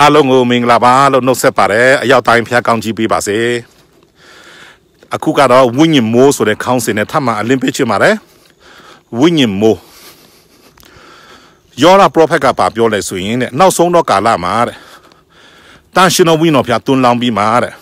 အားလုံးကိုမင်္ဂလာပါလို့နှုတ်ဆက်ပါတယ်အရောက်တိုင်းဖျားကောင်းကြီးပေးပါစေအခုကတော့ဝိညာဉ်မိုးဆိုတဲ့ခေါင်းစဉ်နဲ့ထပ်မံအလင်းပေးချင်ပါတယ်ဝိညာဉ်မိုးယောရာပရိုဖက်ကပါပြောလဲဆိုရင်တဲ့နောက်ဆုံးတော့ကာလမှာတဲ့တန်ရှင်တော်ဝိညာဉ်ဖျားတွန်းလောင်းပြီးမှာတဲ့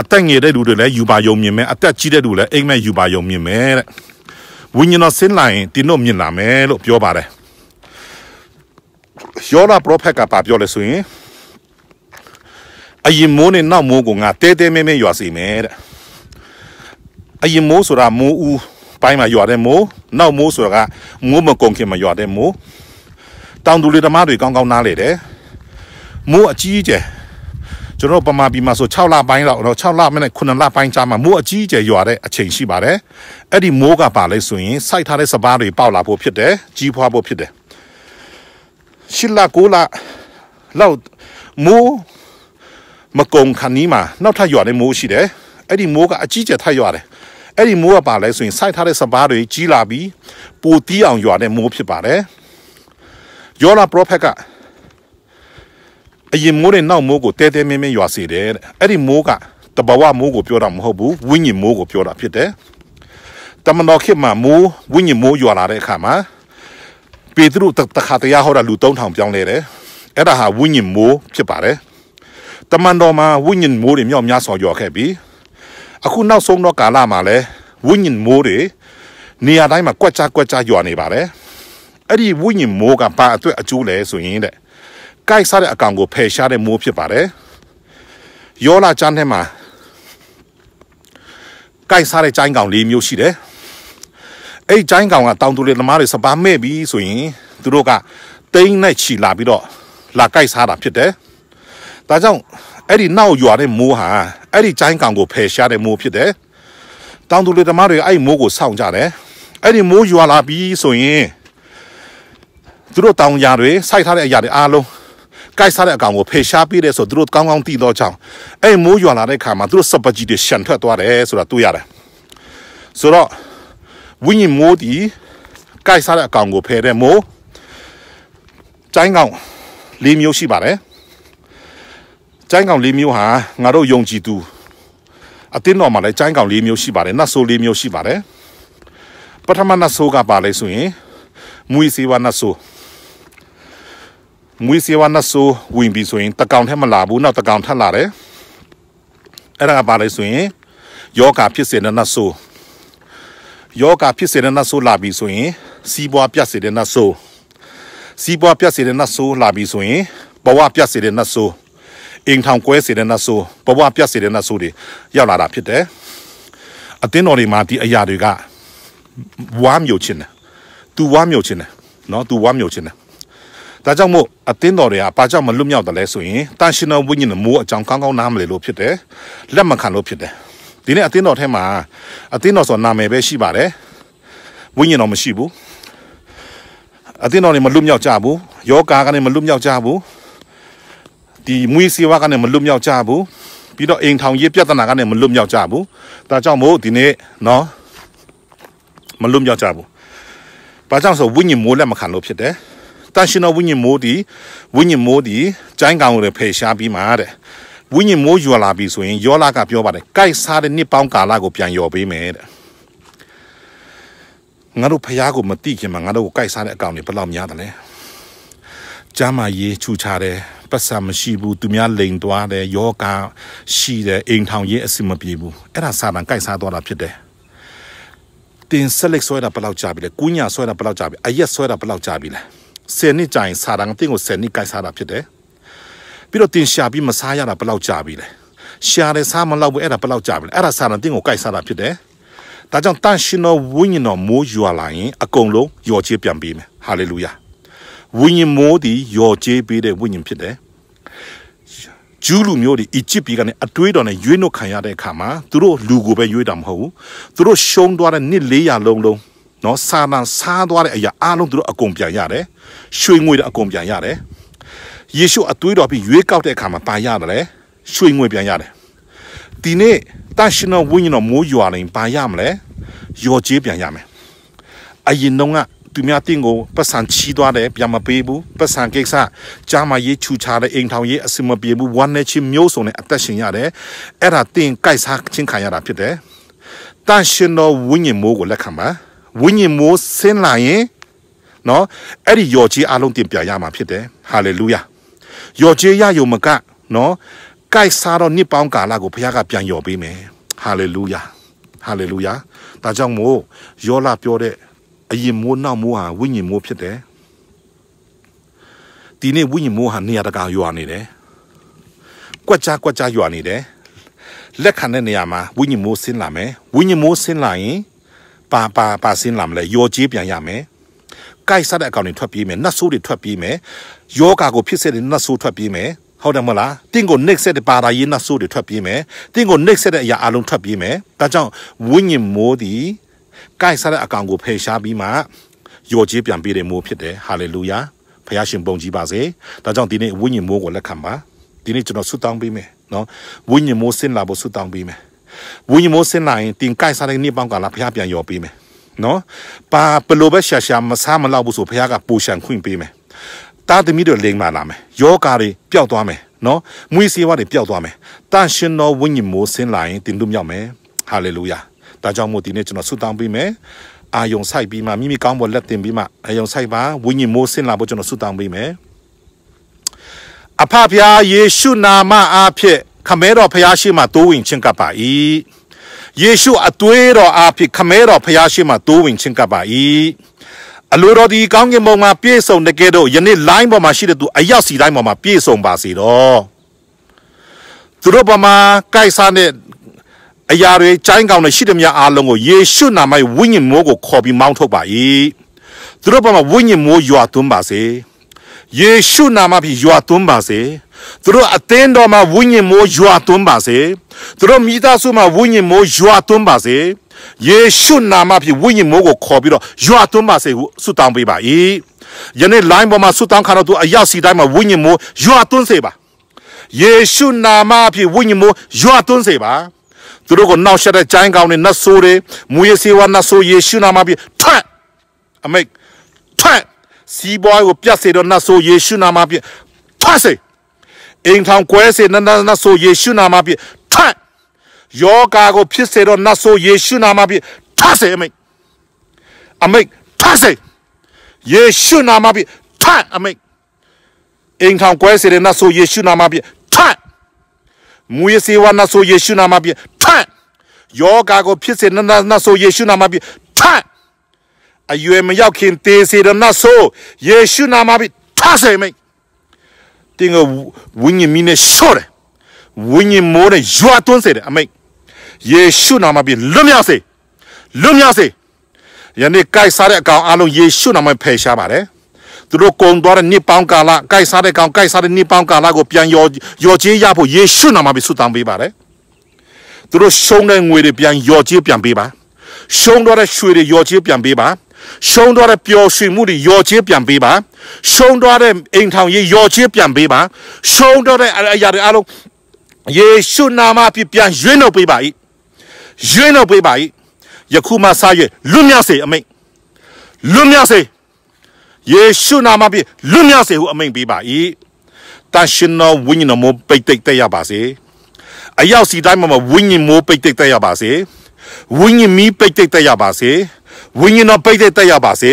အသက်ငယ်တဲ့လူတွေလည်းယူပါယုံမြင်မယ်အသက်ကြီးတဲ့လူလည်းအိမ်မက်ယူပါယုံမြင်မယ်တဲ့ဝိညာဉ်တော်ဆင်းလာရင်တင်းတို့မြင်လာမယ်လို့ပြောပါတယ်ယောနာပရောဖက်ကပါပြောလဲဆိုရင်အရင်မိုးနဲ့နောက်မိုးကိုငါတဲတဲမဲမဲရွာစေမယ်တဲ့အရင်မိုးဆိုတာမိုးဦးပိုင်းမှာရွာတဲ့မိုးနောက်မိုးဆိုတာကမိုးမကုန်ခင်မှာရွာတဲ့မိုးတောင်သူလေသမားတွေကောင်းကောင်းနားလေတယ်မိုးအကြီးကျယ်ကျွန်တော်ပမာပြည်မှာဆို6လပိုင်းလောက်တော့6လမနဲ့9လပိုင်းကြာမှာမိုးအကြီးအကျယ်ရွာတဲ့အချိန်ရှိပါတယ်အဲ့ဒီမိုးကပါလဲဆိုရင်စိုက်ထားတဲ့စပားတွေပေါက်လာဖို့ဖြစ်တယ်ကြီးဖွားဖို့ဖြစ်တယ်ရှစ်လကိုလလောက်မိုးမကုံခဏီမှာနောက်ထပ်ရွာတဲ့မိုးရှိတယ်အဲ့ဒီမိုးကအကြီးကျယ်ထပ်ရွာတယ်အဲ့ဒီမိုးကပါလဲဆိုရင်စိုက်ထားတဲ့စပားတွေကြီးလာပြီးပိုတီးအောင်ရွာတဲ့မိုးဖြစ်ပါတယ်ယောနာပရောဖက်ကအရင်မိုးနဲ့နောက်မိုးကိုတဲတဲမင်းမင်းရွာစေတယ်တဲ့အဲ့ဒီမိုးကတဘဝမိုးကိုပြောတာမဟုတ်ဘူးဝိညာဉ်မိုးကိုပြောတာဖြစ်တယ်တမန်တော်ခေတ်မှာမိုးဝိညာဉ်မိုးရွာလာတဲ့အခါမှာပေသူတို့တခါတရားဟောတာလူ3000ပြောင်းလဲတယ်အဲ့ဒါဟာဝိညာဉ်မိုးဖြစ်ပါတယ်တမန်တော်မှာဝိညာဉ်မိုးတွေမြောက်များစွာကျော်ခဲ့ပြီအခုနောက်ဆုံးတော့ကာလမှာလဲဝိညာဉ်မိုးတွေနေရာတိုင်းမှာကွက်ကြားကွက်ကြားယောနေပါတယ်အဲ့ဒီဝိညာဉ်မိုးကဘာအတွက်အကျိုးလဲဆိုရင်တဲ့ကိုက်စားတဲ့အကောင်ကိုဖယ်ရှားတဲ့မိုးဖြစ်ပါတယ်ယောလာကျမ်းထဲမှာကိုက်စားတဲ့ကျိုင်းကောင်၄မျိုးရှိတယ်အဲ့ကျိုင်းကောင်ကတောင်သူတွေသမားတွေစပါမဲ့ပြီးဆိုရင်သူတို့ကတိန်းနဲ့ချီလာပြီးတော့လာကြိုက်စားတာဖြစ်တယ်။ဒါကြောင့်အဲ့ဒီနောက်ရွာတဲ့မိုးဟာအဲ့ဒီကျိုင်းကောင်ကိုဖယ်ရှားတဲ့မိုးဖြစ်တယ်။တောင်သူတွေသမားတွေအဲ့ဒီမိုးကိုစောင့်ကြတယ်။အဲ့ဒီမိုးရွာလာပြီးဆိုရင်သူတို့တောင်ယာတွေစိုက်ထားတဲ့အရာတွေအားလုံးကိုက်စားတဲ့အကောင်ကိုဖေရှားပေးတယ်ဆိုသူတို့ကောင်းကောင်းသိတော့ကြောင်းအဲ့မိုးရွာလာတဲ့ခါမှာသူတို့စပကြီးတွေရှန်ထွက်သွားတယ်ဆိုတာတွေ့ရတယ်ဆိုတော့ဝိညာဉ်မိုးဒီကိုက်စားတဲ့အကောင်ကိုဖယ်တဲ့မိုးကျိုင်းကောင်၄မျိုးရှိပါတယ်ကျိုင်းကောင်၄မျိုးဟာငါတို့ယုံကြည်သူအတင်းတော်မှာလည်းကျိုင်းကောင်၄မျိုးရှိပါတယ်နတ်ဆိုး၄မျိုးရှိပါတယ်ပထမနတ်ဆိုးကပါလဲဆိုရင်မွေစေဝနတ်ဆိုးမွေစေဝနတ်ဆိုးဝင်ပြီဆိုရင်တကောင်ထဲမလာဘူးနောက်တကောင်ထပ်လာတယ်အဲ့ဒါကပါလဲဆိုရင်ယောဂါဖြစ်စေတဲ့နတ်ဆိုးယောဂဖြစ်စေတဲ့နတ်ဆိုးလာပြီဆိုရင်စီးပွားပြတ်စေတဲ့နတ်ဆိုးစီးပွားပြတ်စေတဲ့နတ်ဆိုးလာပြီဆိုရင်ဘဝပြတ်စေတဲ့နတ်ဆိုးအိမ်ထောင်ကွဲစေတဲ့နတ်ဆိုးဘဝပြတ်စေတဲ့နတ်ဆိုးတွေရောက်လာတာဖြစ်တယ်အတင်းတော်တွေမှာဒီအရာတွေကဝါမျိုးချင်းတယ်သူဝါမျိုးချင်းတယ်နော်သူဝါမျိုးချင်းတယ်ဒါကြောင့်မို့အသင်းတော်တွေကဘာကြောင့်မလွတ်မြောက်တယ်လဲဆိုရင်တန်ရှင်တော်ဝိညာဉ်မိုးအကြောင်းကောင်းကောင်းနားမလည်လို့ဖြစ်တယ်လက်မခံလို့ဖြစ်တယ်ဒီနေ့အသင်းတော်ထဲမှာအသင်းတော်ဆိုနာမည်ပဲရှိပါတယ်ဝိညာဉ်တော်မရှိဘူးအသင်းတော်နေမလွတ်မြောက်ကြဘူးယောဂါကနေမလွတ်မြောက်ကြဘူးဒီမွေးစေဝါကနေမလွတ်မြောက်ကြဘူးပြီးတော့အိမ်ထောင်ရေးပြဿနာကနေမလွတ်မြောက်ကြဘူးဒါကြောင့်မို့ဒီနေ့နော်မလွတ်မြောက်ကြဘူးဘာကြောင့်ဆိုဝိညာဉ်မိုးလက်မခံလို့ဖြစ်တယ်တန်ရှင်တော်ဝိညာဉ်မိုးဒီဝိညာဉ်မိုးဒီကျိုင်းကောင်ကိုဖယ်ရှားပြီးမှာတဲ့ဝိညာဉ်မိုးရွာလာပြီဆိုရင်ယောလာကပြောပါတယ်ကိုက်စားတဲ့နှစ်ပေါင်းကာလကိုပြန်ယော်ပေးမယ်တဲ့ငါတို့ဖျားကိုမတိခင်မှာငါတို့ကိုကိုက်စားတဲ့အကောင်တွေဘယ်လောက်များတယ်လဲကျမ်းမာရေးချူချတယ်ပတ်စံမရှိဘူးသူများလိန်သွားတယ်ယောဂရှိတယ်အိမ်ထောင်ရေးအဆင်မပြေဘူးအဲ့ဒါစာတန်ကိုက်စားသွားတာဖြစ်တယ်တင်ဆက်လက်ဆွဲတာဘယ်လောက်ကြာပြီလဲကုညာဆွဲတာဘယ်လောက်ကြာပြီအရက်ဆွဲတာဘယ်လောက်ကြာပြီလဲဆယ်နှစ်ကြာရင်စာတန်ကတင့်ကိုဆယ်နှစ်ကိုက်စားတာဖြစ်တယ်ပြီးတော့တင်ရှာပြီးမစားရတာဘယ်လောက်ကြာပြီလဲရှာတယ်စားမလောက်ဘူးအဲ့ဒါဘယ်လောက်ကြာပြီလဲအဲ့ဒါစားတာတင်းကိုကြိုက်စားတာဖြစ်တယ်ဒါကြောင့်တန်ရှင်တော်ဝိညာဉ်တော်မိုးရွာလာရင် အကုန်လုံးယော်ချေးပြန်ပေးမယ်ဟာလေလုယာဝိညာဉ်မိုးဒီယော်ချေးပေးတဲ့ဝိညာဉ်ဖြစ်တယ်ဂျူးလူမျိုးတွေအီဂျစ်ပြည်ကနေအတွေးတော်နဲ့ရွေးနှုတ်ခံရတဲ့အခါမှာသူတို့လူကိုပဲရွေးတာမဟုတ်ဘူးသူတို့ရှုံးသွားတဲ့နှစ်400လုံးလုံးနော်စာတန်စားသွားတဲ့အရာအလုံးသူတို့အကုန်ပြန်ရတယ်ရွှေငွေတွေအကုန်ပြန်ရတယ်ယေရှုအသွေးတော်ပြီးရွေးကောက်တဲ့အခါမှာပါရတယ်ရွှေငွေပြန်ရတယ်ဒီနေ့တရှင်တော်ဝိညာဉ်တော်မိုးရွာရင်ပါရမလဲယော်ကျေးပြန်ရမယ်အရင်တော့ကသူများတင့်ကိုပတ်စံချီးသွားတယ်ပြန်မပေးဘူးပတ်စံကိစ္စကြားမရေးချူချတဲ့အိမ်ထောင်ရေးအစမပြေဘူးဝမ်းနဲ့ချင်းမျိုးစုံနဲ့အသက်ရှင်ရတယ်အဲ့ဒါတင်ကြိုက်စားချင်းခံရတာဖြစ်တယ်တန်ရှင်တော်ဝိညာဉ်မိုးကိုလက်ခံပါဝိညာဉ်မိုးဆင်းလာရင်နော်အဲ့ဒီယော်ကြီးအလုံးတင်ပြရမှာဖြစ်တယ်ဟာလေလုယာယော်ကျေးရယုံမကနော်ကိုက်စားတော့နှစ်ပေါင်းကာလကိုဘုရားကပြန်ယော်ပေးမယ်ဟာလေလုယာဟာလေလုယာဒါကြောင့်မို့ယောလာပြောတဲ့အရင်မိုးနောက်မိုးဟာဝိညာဉ်မိုးဖြစ်တယ်ဒီနေ့ဝိညာဉ်မိုးဟာနေရာတကာယွာနေတယ်ကွက်ကြားကွက်ကြားယွာနေတယ်လက်ခံတဲ့နေရာမှာဝိညာဉ်မိုးဆင်းလာမယ်ဝိညာဉ်မိုးဆင်းလာရင်ပါပါပါဆင်းလာမလဲယော်ကျေးပြန်ရမယ်ကိုက်စားတဲ့အကောင်တွေထွက်ပြေးမယ်နှက်ဆိုးတွေထွက်ပြေးမယ်ယောဂါကိုဖြစ်စေတဲ့နှက်ဆိုးထွက်ပြေးမယ်ဟုတ်တယ်မလားတင့်ကိုနှိပ်ဆက်တဲ့ပါတာရေးနှက်ဆိုးတွေထွက်ပြေးမယ်တင့်ကိုနှိပ်ဆက်တဲ့အရာအလုံးထွက်ပြေးမယ်ဒါကြောင့်ဝိညာဉ်မိုးသည်ကိုက်စားတဲ့အကောင်ကိုဖယ်ရှားပြီးမှယောကြီးပြန်ပေးတဲ့မိုးဖြစ်တယ်ဟာလေလုယာဖခင်ရှင်ပုံကြီးပါစေဒါကြောင့်ဒီနေ့ဝိညာဉ်မိုးကိုလက်ခံပါဒီနေ့ကျွန်တော်ဆုတောင်းပေးမယ်နော်ဝိညာဉ်မိုးဆင်းလာဖို့ဆုတောင်းပေးမယ်ဝိညာဉ်မိုးဆင်းလာရင်တင်ကိုက်စားတဲ့နေ့ပေါင်းကလာဖခင်ပြန်ယောပေးမယ်နော်ပါဘလိုပဲရှာရှာမစားမလောက်ဘူးဆိုဘုရားကပိုရှံခွင့်ပေးမယ်တာသမီးတို့လိမ်မာလာမယ်ယောဂါတွေပျောက်သွားမယ်နော်မွေးစေဝါတွေပျောက်သွားမယ်တန်ရှင်တော်ဝိညာဉ်မိုးဆင်းလာရင်တင်လို့မြောက်မယ်ဟာလေလုယာဒါကြောင့်မို့ဒီနေ့ကျွန်တော်ဆုတောင်းပေးမယ်အာယုံဆိုင်ပြီးမှမိမိကောင်းဖို့လက်တင်ပြီးမှအာယုံဆိုင်ပါဝိညာဉ်မိုးဆင်းလာဖို့ကျွန်တော်ဆုတောင်းပေးမယ်အဖဖျားယေရှုနာမအားဖြင့်ခမဲတော်ဖျားရှိမှတိုးဝင်ချင်းကပ်ပါ၏ယေရှုအသွေးတော်အားဖြင့်ခမဲတော်ဖျားရှိမှတိုးဝင်ချင်းကပ်ပါ၏အလိုတော်ဒီကောင်းကင်ဘုံမှာပြည့်စုံတကယ်တော့ယနေ့ line ပေါ်မှာရှိတဲ့သူအယောက်စီတိုင်းပေါ်မှာပြည့်စုံပါစေတော့သူတို့ပေါ်မှာကိုက်စားတဲ့အရာတွေကြိုင်းကောင်တွေရှိသမျှအားလုံးကိုယေရှုနာမ၌ဝိညာဉ်မိုးကိုခေါ်ပြီးမောင်းထုတ်ပါ၏သူတို့ပေါ်မှာဝိညာဉ်မိုးရွာသွန်းပါစေယေရှုနာမဖြင့်ယွာသွန်းပါစေသူတို့အသင်းတော်မှာဝိညာဉ်မိုးယွာသွန်းပါစေသူတို့မိသားစုမှာဝိညာဉ်မိုးယွာသွန်းပါစေယေရှုနာမဖြင့်ဝိညာဉ်မိုးကိုခေါ်ပြီးတော့ယွာသွန်းပါစေဟုဆုတောင်းပေးပါ၏ယနေ့ line ပေါ်မှာဆုတောင်းခံတော့သူအရောက်စီတိုင်းမှာဝိညာဉ်မိုးယွာသွန်းစေပါယေရှုနာမဖြင့်ဝိညာဉ်မိုးယွာသွန်းစေပါသူတို့ကိုနှောက်ရှက်တဲ့ကြိုင်းကောင်းတွေနတ်ဆိုးတွေမူရစီဝါနတ်ဆိုးယေရှုနာမဖြင့်ထွက်အမိတ်ထွက်စီးပွားကိုပြတ်စေတော့နတ်ဆိုယေရှုနာမဖြင့်ထွက်စေအိမ်ထောင်ကွဲစေနတ်နတ်ဆိုယေရှုနာမဖြင့်ထွက်ယောဂါကို ဖြစ်စေတော့နတ်ဆိုယေရှုနာမဖြင့်ထွက်စေအမိတ်အမိတ်ထွက်စေယေရှုနာမဖြင့်ထွက်အမိတ်အိမ်ထောင်ကွဲစေတဲ့နတ်ဆိုယေရှုနာမဖြင့်ထွက်မူရစေဝနတ်ဆိုယေရှုနာမဖြင့်ထွက်ယောဂါကိုဖြစ်စေနတ်နတ်ဆိုယေရှုနာမဖြင့်ထွက်အရွယ်မရောက်ခင်တေစေရနာဆိုယေရှုနာမပြီးထားစေမိတ်တင်ကဝိညာဉ်မီနဲ့ရှော့တယ်ဝိညာဉ်မိုးနဲ့ရွာသွန်းစေတယ်အမိတ်ယေရှုနာမပြီးလွတ်မြောက်စေလွတ်မြောက်စေယနေ့ကိုက်စားတဲ့အကောင်အလုံးယေရှုနာမဖယ်ရှားပါတယ်သူတို့ကုံသွားတဲ့နှစ်ပေါင်းကာလကိုက်စားတဲ့ကောင်ကိုက်စားတဲ့နှစ်ပေါင်းကာလကိုပြန်ရောရောချေးရဖို့ယေရှုနာမပြီးဆုတောင်းပေးပါတယ်သူတို့ရှုံးတဲ့ငွေတွေပြန်ရောချေးပြန်ပေးပါရှုံးတော့တဲ့ရွှေတွေရောချေးပြန်ပေးပါရှုံးသွားတဲ့ပျော်ရွှင်မှုတွေယောချေးပြန်ပေးပါရှုံးသွားတဲ့အိမ်ထောင်ရေးယောချေးပြန်ပေးပါရှုံးသွားတဲ့အရာတွေအလုံးယေရှုနာမဖြင့်ပြန်ရွေးနှုတ်ပေးပါ၏ရွေးနှုတ်ပေးပါ၏ယခုမှစ၍လွတ်မြောက်စေအမိန့်လွတ်မြောက်စေယေရှုနာမဖြင့်လွတ်မြောက်စေဟုအမိန့်ပေးပါ၏တန်ရှင်သောဝိညာဉ်တော်မပိတ်သိမ့်တက်ရပါစေအယောက်စီတိုင်းမှာဝိညာဉ်မိုးပိတ်သိမ့်တက်ရပါစေဝိညာဉ်မီးပိတ်သိမ့်တက်ရပါစေဝိညာဉ်တော်ပိတ်သက်တက်ရပါစေ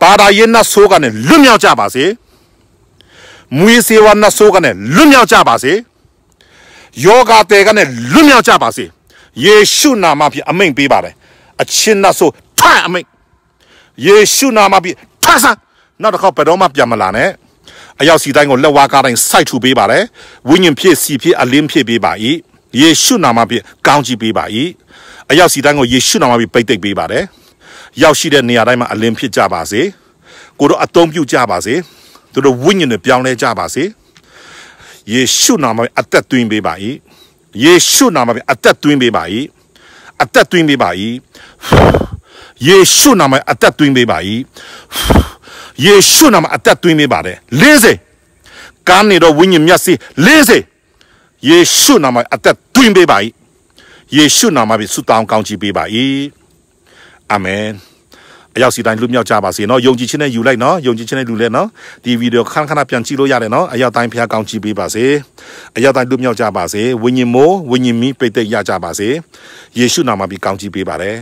ဘာသာရေးနှဆိုးကနေလွတ်မြောက်ကြပါစေမွေးစေဝါနှဆိုးကနေလွတ်မြောက်ကြပါစေယောဂတဲကနေလွတ်မြောက်ကြပါစေယေရှုနာမဖြင့်အမိန့်ပေးပါတယ်အချင်းနှဆိုးထအမိန့်ယေရှုနာမဖြင့်ထဆန်းနောက်တစ်ခေါက်ဘယ်တော့မှပြန်မလာနဲ့အယောက်စီတိုင်းကိုလက်ဝါးကားတိုင်းစိုက်ထူပေးပါတယ်ဝိညာဉ်ဖြည့်စီဖြည့်အလင်းဖြည့်ပေးပါ၏ယေရှုနာမဖြင့်ကောင်းချီးပေးပါ၏အယောက်စီတိုင်းကိုယေရှုနာမဖြင့်ပိတ်သိမ့်ပေးပါတယ်ရောက်ရှိတဲ့နေရာတိုင်းမှာအလင်းဖြစ်ကြပါစေကိုတို့အသုံးပြုကြပါစေသူတို့ဝိညာဉ်တွေပြောင်းလဲကြပါစေယေရှုနာမဖြင့်အသက်သွင်းပေးပါ၏ယေရှုနာမဖြင့်အသက်သွင်းပေးပါ၏အသက်သွင်းပေးပါ၏ယေရှုနာမဖြင့်အသက်သွင်းပေးပါ၏ယေရှုနာမအသက်သွင်းပေးပါတယ်၄၀ကားနေတော့ဝိညာဉ်မျက်စိ၄၀ယေရှုနာမအသက်သွင်းပေးပါ၏ယေရှုနာမဖြင့်ဆုတောင်းကောင်းချီးပေးပါ၏အာမင်အရောက်စီတိုင်းလူမြောက်ကြပါစေနော်ယုံကြည်ခြင်းနဲ့ယူလိုက်နော်ယုံကြည်ခြင်းနဲ့လူလဲနော်ဒီဗီဒီယိုခဏခဏပြန်ကြည့်လို့ရတယ်နော်အရောက်တိုင်းဖျားကောင်းကြည့်ပေးပါစေအရောက်တိုင်းလူမြောက်ကြပါစေဝိညာဉ်မိုးဝိညာဉ်မီးပိတ်သက်ရကြပါစေယေရှုနာမပြီးကောင်းကြည့်ပေးပါတယ်